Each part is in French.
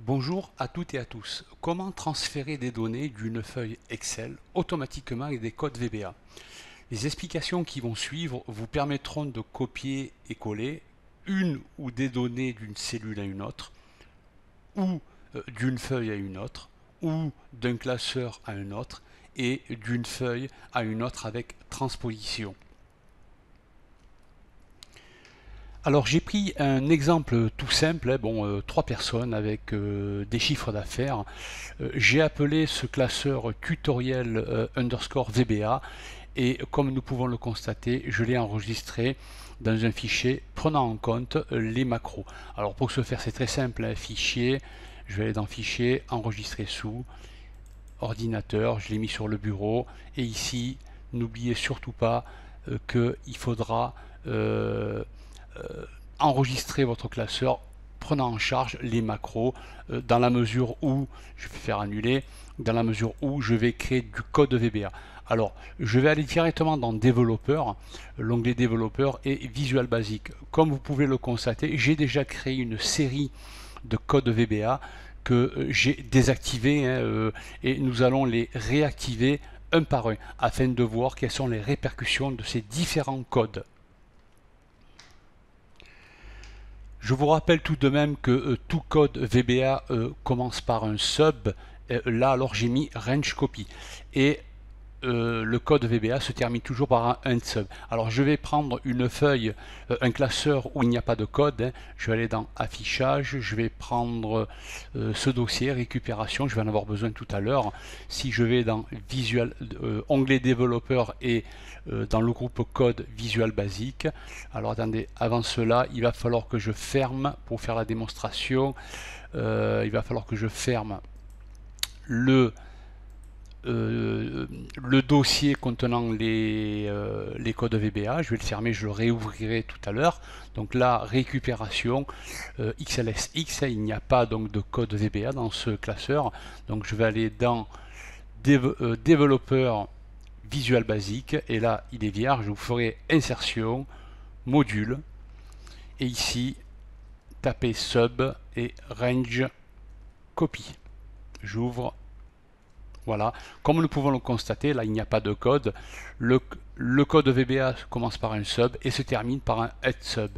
Bonjour à toutes et à tous. Comment transférer des données d'une feuille Excel automatiquement avec des codes VBA Les explications qui vont suivre vous permettront de copier et coller une ou des données d'une cellule à une autre, ou euh, d'une feuille à une autre, ou d'un classeur à un autre, et d'une feuille à une autre avec transposition. Alors j'ai pris un exemple tout simple, hein, bon, euh, trois personnes avec euh, des chiffres d'affaires. Euh, j'ai appelé ce classeur tutoriel underscore VBA et comme nous pouvons le constater, je l'ai enregistré dans un fichier prenant en compte les macros. Alors pour ce faire, c'est très simple, un fichier, je vais aller dans fichier, enregistrer sous, ordinateur, je l'ai mis sur le bureau, et ici, n'oubliez surtout pas qu'il faudra euh, enregistrer votre classeur prenant en charge les macros euh, dans la mesure où je vais faire annuler dans la mesure où je vais créer du code VBA. Alors, je vais aller directement dans développeur, l'onglet développeur et Visual Basic. Comme vous pouvez le constater, j'ai déjà créé une série de codes VBA que euh, j'ai désactivé hein, et nous allons les réactiver un par un afin de voir quelles sont les répercussions de ces différents codes. Je vous rappelle tout de même que euh, tout code VBA euh, commence par un sub. Euh, là, alors j'ai mis range copy. Et euh, le code VBA se termine toujours par un sub. Alors je vais prendre une feuille, euh, un classeur où il n'y a pas de code. Hein. Je vais aller dans affichage, je vais prendre euh, ce dossier récupération, je vais en avoir besoin tout à l'heure. Si je vais dans visual, onglet développeur et dans le groupe code visual basique. Alors attendez, avant cela, il va falloir que je ferme pour faire la démonstration. il va falloir que je ferme le euh, euh, le dossier contenant les, euh, codes VBA, je vais le fermer, je le réouvrirai tout à l'heure. Donc là, récupération XLSX, hein, il n'y a pas donc de code VBA dans ce classeur. Donc je vais aller dans développeur visual basic, et là il est vierge, vous ferai insertion, module et ici taper sub et range copy. J'ouvre voilà, comme nous pouvons le constater, là il n'y a pas de code. Le, code VBA commence par un sub et se termine par un head sub.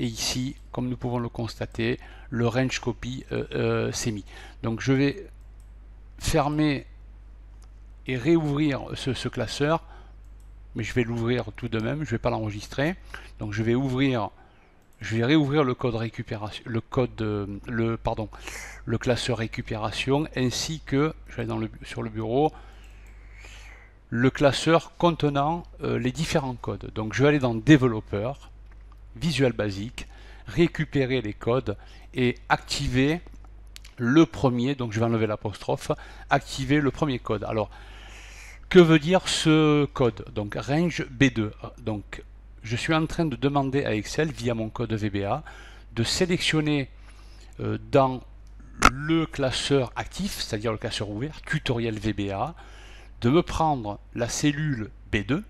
Et ici, comme nous pouvons le constater, le range copy euh, euh, s'est mis. Donc je vais fermer et réouvrir ce classeur, mais je vais l'ouvrir tout de même, je ne vais pas l'enregistrer. Donc je vais ouvrir je vais réouvrir le code récupération, le code, le pardon, le classeur récupération, ainsi que je vais dans le, sur le bureau le classeur contenant euh, les différents codes. Donc je vais aller dans développeur, Visual Basic, récupérer les codes et activer le premier. Donc je vais enlever l'apostrophe, activer le premier code. Alors que veut dire ce code Donc range B2. Donc je suis en train de demander à Excel, via mon code VBA, de sélectionner euh, dans le classeur actif, c'est-à-dire le classeur ouvert, tutoriel VBA, de me prendre la cellule B2,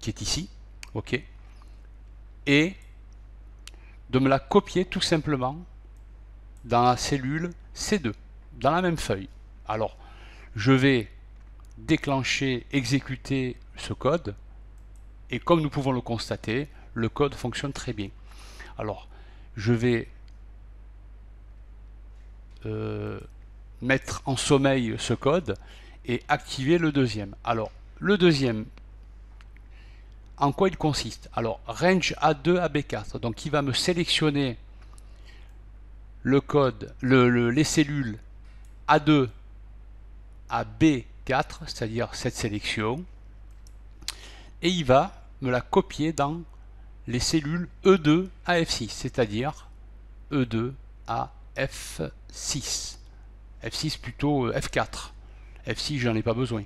qui est ici, ok, et de me la copier tout simplement dans la cellule C2, dans la même feuille. Alors, je vais déclencher, exécuter ce code, et comme nous pouvons le constater, le code fonctionne très bien. Alors, je vais euh, mettre en sommeil ce code et activer le deuxième. Alors, le deuxième, en quoi il consiste Alors, range A2 à B4. Donc, il va me sélectionner le code, les cellules A2 à B4, c'est-à-dire cette sélection et il va me la copier dans les cellules E2 à F6, c'est-à-dire E2 à F6. F6 plutôt F4. Euh, F6, j'en ai pas besoin.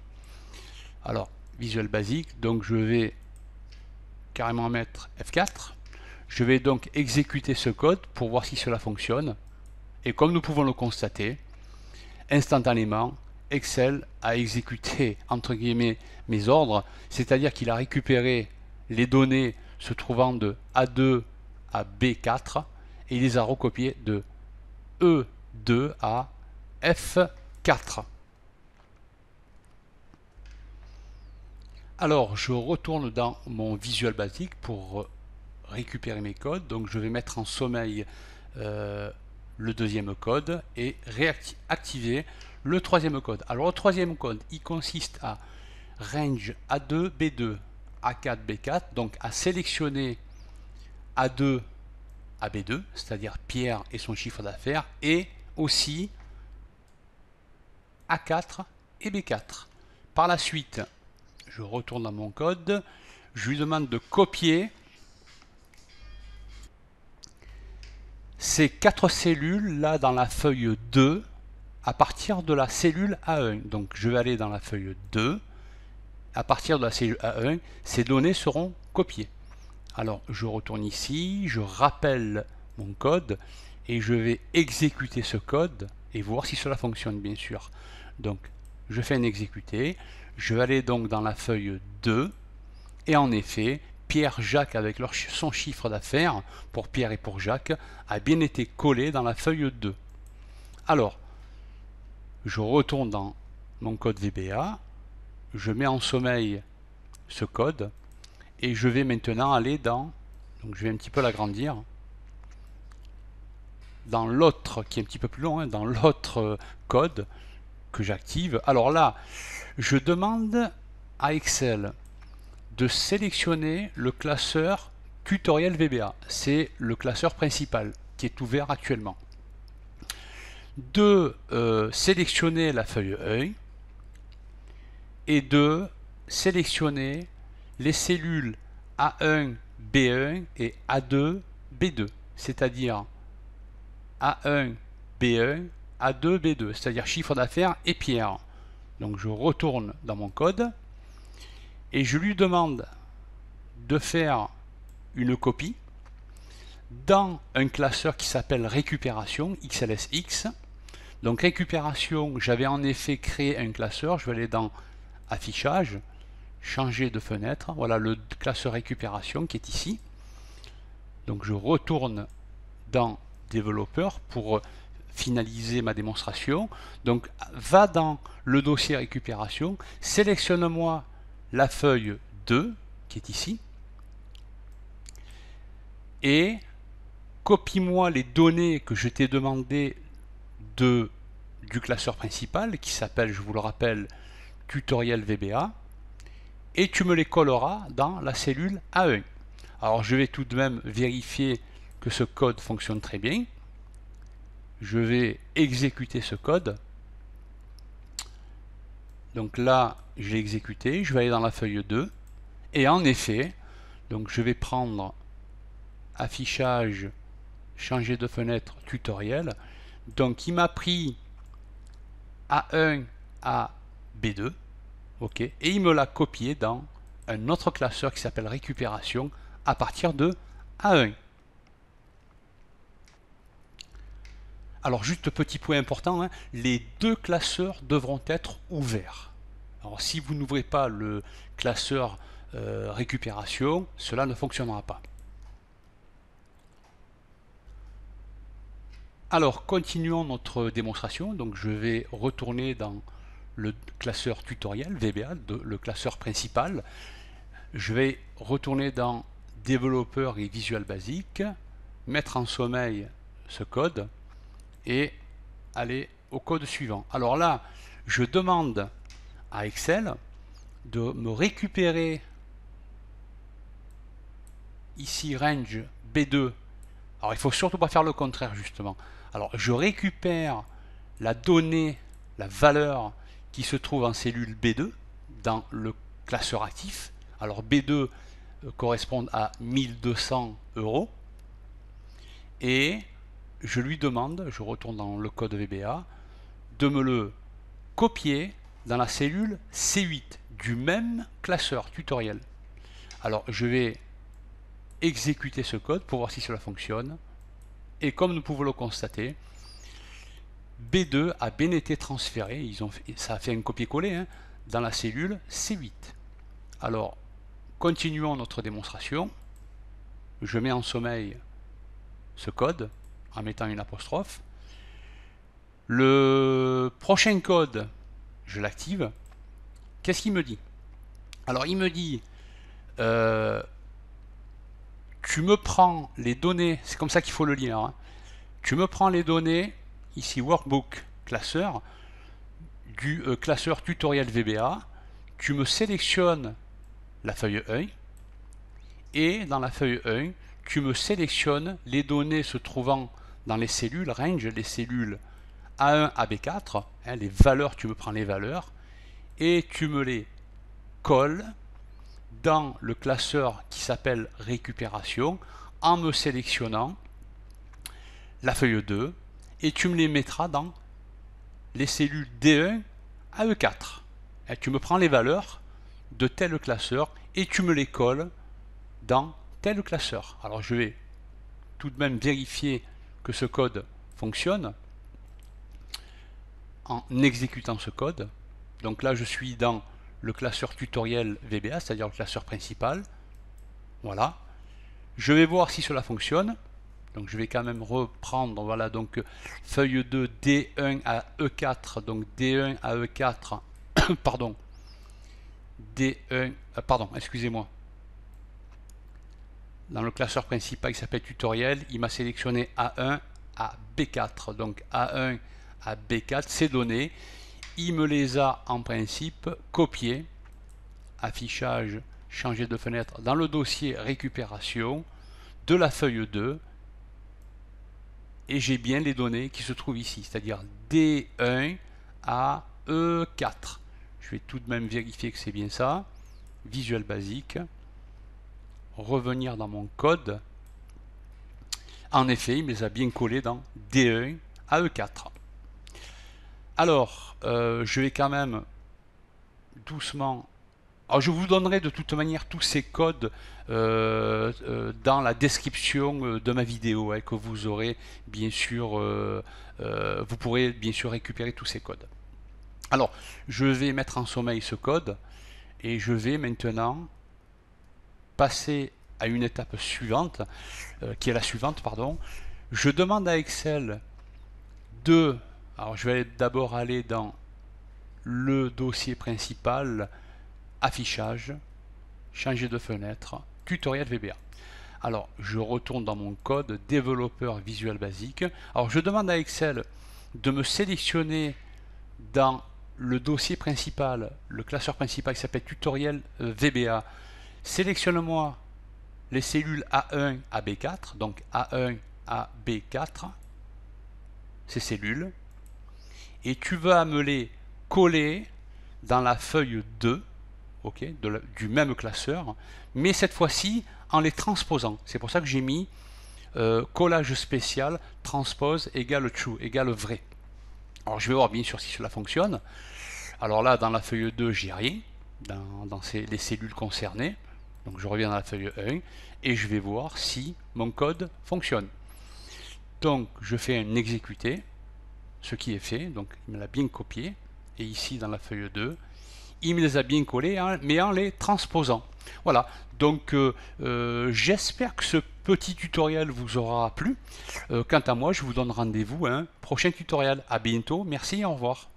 Alors, visuel basique, donc je vais carrément mettre F4. Je vais donc exécuter ce code pour voir si cela fonctionne. Et comme nous pouvons le constater, instantanément, Excel a exécuté, entre guillemets, mes ordres, c'est-à-dire qu'il a récupéré les données se trouvant de A2 à B4 et il les a recopiées de E2 à F4. Alors, je retourne dans mon Visual Basic pour récupérer mes codes. Donc, je vais mettre en sommeil euh, le deuxième code et réactiver le troisième code. Alors le troisième code, il consiste à range A2, B2, A4, B4, donc à sélectionner A2 ab 2 cest c'est-à-dire Pierre et son chiffre d'affaires, et aussi A4 et B4. Par la suite, je retourne dans mon code, je lui demande de copier ces quatre cellules là dans la feuille 2 à partir de la cellule A1. Donc je vais aller dans la feuille 2. À partir de la cellule A1, ces données seront copiées. Alors je retourne ici, je rappelle mon code et je vais exécuter ce code et voir si cela fonctionne bien sûr. Donc je fais un exécuter, je vais aller donc dans la feuille 2 et en effet Pierre, Jacques avec son chiffre d'affaires pour Pierre et pour Jacques a bien été collé dans la feuille 2. Alors je retourne dans mon code VBA, je mets en sommeil ce code, et je vais maintenant aller dans, donc je vais un petit peu l'agrandir, dans l'autre, qui est un petit peu plus long, dans l'autre code que j'active. Alors là, je demande à Excel de sélectionner le classeur tutoriel VBA. C'est le classeur principal qui est ouvert actuellement de euh, sélectionner la feuille œil et de sélectionner les cellules A1, B1 et A2, B2, c'est-à-dire A1, B1, A2, B2, c'est-à-dire chiffre d'affaires et pierre. Donc je retourne dans mon code et je lui demande de faire une copie dans un classeur qui s'appelle récupération XLSX donc récupération, j'avais en effet créé un classeur, je vais aller dans affichage, changer de fenêtre, voilà le classeur récupération qui est ici. Donc je retourne dans développeur pour finaliser ma démonstration. Donc va dans le dossier récupération, sélectionne-moi la feuille 2 qui est ici et copie-moi les données que je t'ai demandé du classeur principal qui s'appelle, je vous le rappelle, tutoriel VBA et tu me les colleras dans la cellule A1. Alors je vais tout de même vérifier que ce code fonctionne très bien. Je vais exécuter ce code. Donc là, j'ai exécuté, je vais aller dans la feuille 2 et en effet, donc je vais prendre affichage, changer de fenêtre, tutoriel donc il m'a pris A1 à B2, ok, et il me l'a copié dans un autre classeur qui s'appelle récupération à partir de A1. Alors juste petit point important, hein, les deux classeurs devront être ouverts. Alors si vous n'ouvrez pas le classeur euh, récupération, cela ne fonctionnera pas. Alors, continuons notre démonstration. Donc, je vais retourner dans le classeur tutoriel VBA, le classeur principal. Je vais retourner dans développeur et visual Basic, mettre en sommeil ce code et aller au code suivant. Alors là, je demande à Excel de me récupérer ici range B2 alors il ne faut surtout pas faire le contraire justement. Alors je récupère la donnée, la valeur qui se trouve en cellule B2 dans le classeur actif. Alors B2 euh, correspond à 1200 euros et je lui demande, je retourne dans le code VBA, de me le copier dans la cellule C8 du même classeur tutoriel. Alors je vais exécuter ce code pour voir si cela fonctionne. Et comme nous pouvons le constater, B2 a bien été transféré, ils ont, ça a fait un copier-coller, hein, dans la cellule C8. Alors, continuons notre démonstration. Je mets en sommeil ce code en mettant une apostrophe. Le prochain code, je l'active. Qu'est-ce qu'il me dit Alors, il me dit, euh, tu me prends les données, c'est comme ça qu'il faut le lire, hein. tu me prends les données, ici workbook classeur, du euh, classeur tutoriel VBA, tu me sélectionnes la feuille 1, et dans la feuille 1, tu me sélectionnes les données se trouvant dans les cellules range, les cellules A1 à B4, les valeurs, tu me prends les valeurs, et tu me les colles dans le classeur qui s'appelle récupération en me sélectionnant la feuille 2 et tu me les mettras dans les cellules D1 à E4. Et tu me prends les valeurs de tel classeur et tu me les colles dans tel classeur. Alors je vais tout de même vérifier que ce code fonctionne en exécutant ce code. Donc là je suis dans le classeur tutoriel VBA, c'est-à-dire le classeur principal. Voilà. Je vais voir si cela fonctionne. Donc je vais quand même reprendre, voilà, donc feuille 2 D1 à E4, donc D1 à E4, pardon, D1, euh, pardon, excusez-moi. Dans le classeur principal qui s'appelle tutoriel, il m'a sélectionné A1 à B4, donc A1 à B4, ces données il me les a en principe copiés. Affichage, changer de fenêtre dans le dossier récupération de la feuille 2. Et j'ai bien les données qui se trouvent ici, c'est-à-dire D1 à E4. Je vais tout de même vérifier que c'est bien ça. Visuel basique. Revenir dans mon code. En effet, il me les a bien collés dans D1 à E4. Alors, euh, je vais quand même doucement... Alors, ah, je vous donnerai de toute manière tous ces codes euh, euh, dans la description de ma vidéo, et hein, que vous aurez bien sûr... vous pourrez bien sûr récupérer tous ces codes. Alors, je vais mettre en sommeil ce code et je vais maintenant passer à une étape suivante, qui est la suivante, pardon. Je demande à Excel de alors je vais d'abord aller dans le dossier principal, affichage, changer de fenêtre, tutoriel VBA. Alors je retourne dans mon code, développeur visuel basique. Alors je demande à Excel de me sélectionner dans le dossier principal, le classeur principal qui s'appelle tutoriel euh, VBA. Sélectionne-moi les cellules A1 à B4, donc A1 à B4, ces cellules et tu vas me les coller dans la feuille 2 ok, du même classeur, mais cette fois-ci en les transposant. C'est pour ça que j'ai mis euh, collage spécial, transpose égale true, égale vrai. Alors je vais voir bien sûr si cela fonctionne. Alors là, dans la feuille 2, j'ai rien, dans, les cellules concernées. Donc je reviens dans la feuille 1 et je vais voir si mon code fonctionne. Donc je fais un exécuter ce qui est fait, donc il me l'a bien copié, et ici dans la feuille 2, il me les a bien collés, hein, mais en les transposant. Voilà, donc euh, euh, j'espère que ce petit tutoriel vous aura plu. Euh, quant à moi, je vous donne rendez-vous à un hein, prochain tutoriel. À bientôt, merci, et au revoir.